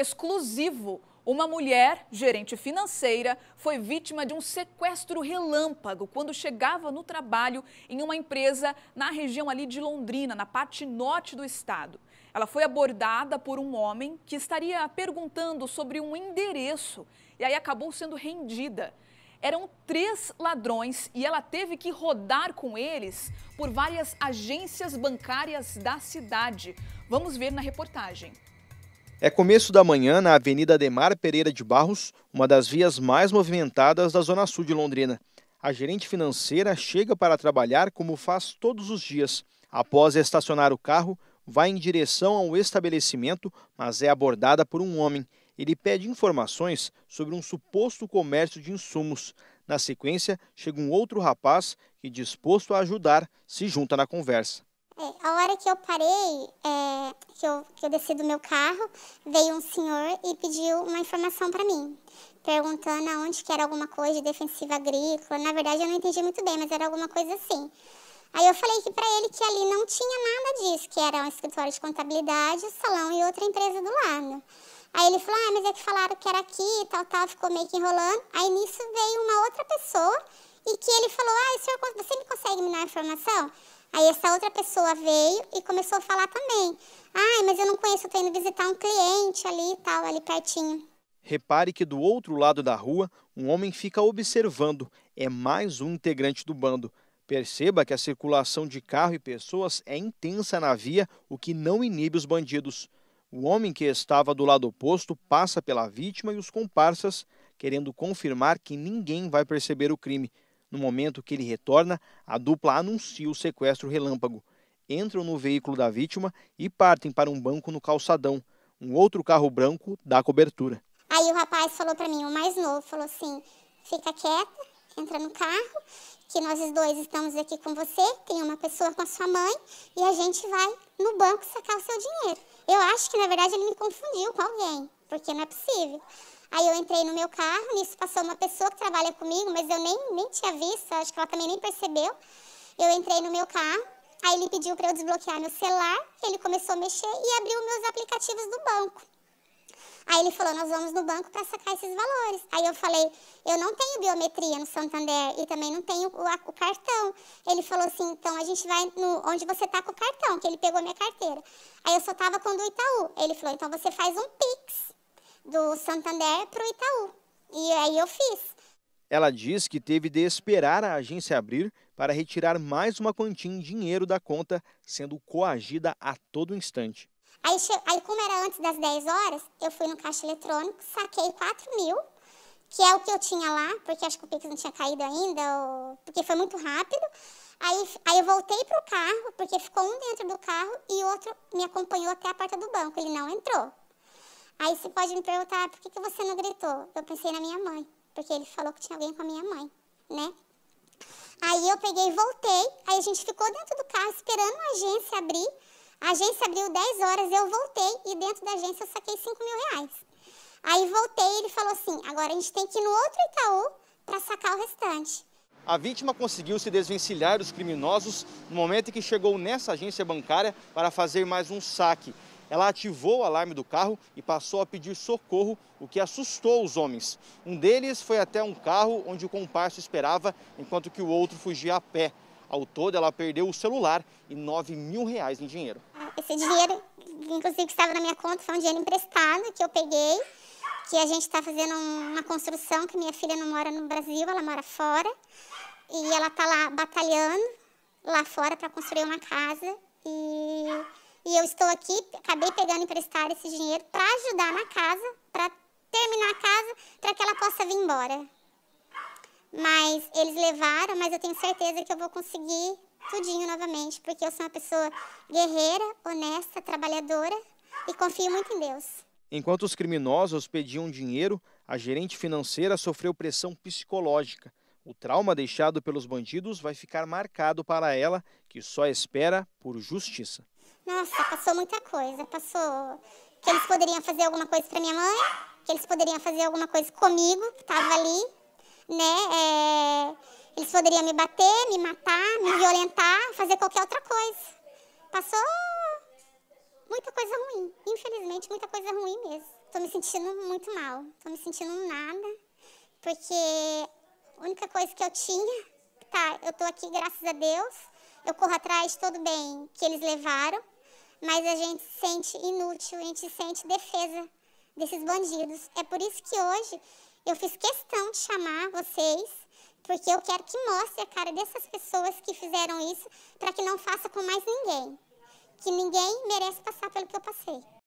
exclusivo, uma mulher, gerente financeira, foi vítima de um sequestro relâmpago quando chegava no trabalho em uma empresa na região ali de Londrina, na parte norte do estado. Ela foi abordada por um homem que estaria perguntando sobre um endereço e aí acabou sendo rendida. Eram três ladrões e ela teve que rodar com eles por várias agências bancárias da cidade. Vamos ver na reportagem. É começo da manhã na Avenida Ademar Pereira de Barros, uma das vias mais movimentadas da Zona Sul de Londrina. A gerente financeira chega para trabalhar como faz todos os dias. Após estacionar o carro, vai em direção ao estabelecimento, mas é abordada por um homem. Ele pede informações sobre um suposto comércio de insumos. Na sequência, chega um outro rapaz que, disposto a ajudar, se junta na conversa. É, a hora que eu parei, é, que, eu, que eu desci do meu carro, veio um senhor e pediu uma informação para mim, perguntando aonde que era alguma coisa de defensiva agrícola. Na verdade, eu não entendi muito bem, mas era alguma coisa assim. Aí eu falei que para ele que ali não tinha nada disso, que era um escritório de contabilidade, um salão e outra empresa do lado. Aí ele falou, ah, mas é que falaram que era aqui e tal, tal, ficou meio que enrolando. Aí nisso veio uma outra pessoa e que ele falou, ah, senhor, você me consegue me dar informação? Aí essa outra pessoa veio e começou a falar também. Ai, mas eu não conheço, estou tô indo visitar um cliente ali e tal, ali pertinho. Repare que do outro lado da rua, um homem fica observando. É mais um integrante do bando. Perceba que a circulação de carro e pessoas é intensa na via, o que não inibe os bandidos. O homem que estava do lado oposto passa pela vítima e os comparsas, querendo confirmar que ninguém vai perceber o crime. No momento que ele retorna, a dupla anuncia o sequestro relâmpago. Entram no veículo da vítima e partem para um banco no calçadão. Um outro carro branco dá cobertura. Aí o rapaz falou para mim, o mais novo, falou assim: fica quieta, entra no carro, que nós dois estamos aqui com você, tem uma pessoa com a sua mãe e a gente vai no banco sacar o seu dinheiro. Eu acho que na verdade ele me confundiu com alguém, porque não é possível. Aí eu entrei no meu carro, nisso passou uma pessoa que trabalha comigo, mas eu nem, nem tinha visto, acho que ela também nem percebeu. Eu entrei no meu carro, aí ele pediu para eu desbloquear meu celular, ele começou a mexer e abriu meus aplicativos do banco. Aí ele falou, nós vamos no banco para sacar esses valores. Aí eu falei, eu não tenho biometria no Santander e também não tenho o, a, o cartão. Ele falou assim, então a gente vai no, onde você tá com o cartão, que ele pegou minha carteira. Aí eu só tava com o do Itaú. Ele falou, então você faz um Pix do Santander para o Itaú. E aí eu fiz. Ela diz que teve de esperar a agência abrir para retirar mais uma quantia em dinheiro da conta, sendo coagida a todo instante. Aí, aí como era antes das 10 horas, eu fui no caixa eletrônico, saquei 4 mil, que é o que eu tinha lá, porque acho que o Pix não tinha caído ainda, ou... porque foi muito rápido. Aí, aí eu voltei para o carro, porque ficou um dentro do carro e outro me acompanhou até a porta do banco. Ele não entrou. Aí você pode me perguntar, ah, por que, que você não gritou? Eu pensei na minha mãe, porque ele falou que tinha alguém com a minha mãe, né? Aí eu peguei e voltei, aí a gente ficou dentro do carro esperando a agência abrir. A agência abriu 10 horas, eu voltei e dentro da agência eu saquei 5 mil reais. Aí voltei ele falou assim, agora a gente tem que ir no outro Itaú para sacar o restante. A vítima conseguiu se desvencilhar dos criminosos no momento em que chegou nessa agência bancária para fazer mais um saque ela ativou o alarme do carro e passou a pedir socorro, o que assustou os homens. Um deles foi até um carro onde o comparso esperava, enquanto que o outro fugia a pé. Ao todo, ela perdeu o celular e 9 mil reais em dinheiro. Ah, esse dinheiro, inclusive, que estava na minha conta, foi um dinheiro emprestado que eu peguei, que a gente está fazendo uma construção, que minha filha não mora no Brasil, ela mora fora. E ela está lá batalhando, lá fora, para construir uma casa. E e eu estou aqui, acabei pegando emprestado esse dinheiro para ajudar na casa, para terminar a casa, para que ela possa vir embora. Mas eles levaram, mas eu tenho certeza que eu vou conseguir tudinho novamente, porque eu sou uma pessoa guerreira, honesta, trabalhadora e confio muito em Deus. Enquanto os criminosos pediam dinheiro, a gerente financeira sofreu pressão psicológica. O trauma deixado pelos bandidos vai ficar marcado para ela, que só espera por justiça. Nossa, passou muita coisa. Passou que eles poderiam fazer alguma coisa para minha mãe, que eles poderiam fazer alguma coisa comigo, que estava ali, né? É, eles poderiam me bater, me matar, me violentar, fazer qualquer outra coisa. Passou muita coisa ruim, infelizmente, muita coisa ruim mesmo. Estou me sentindo muito mal, estou me sentindo nada, porque a única coisa que eu tinha, tá, eu estou aqui graças a Deus, eu corro atrás de todo bem que eles levaram, mas a gente se sente inútil, a gente se sente defesa desses bandidos. É por isso que hoje eu fiz questão de chamar vocês, porque eu quero que mostre a cara dessas pessoas que fizeram isso, para que não faça com mais ninguém. Que ninguém merece passar pelo que eu passei.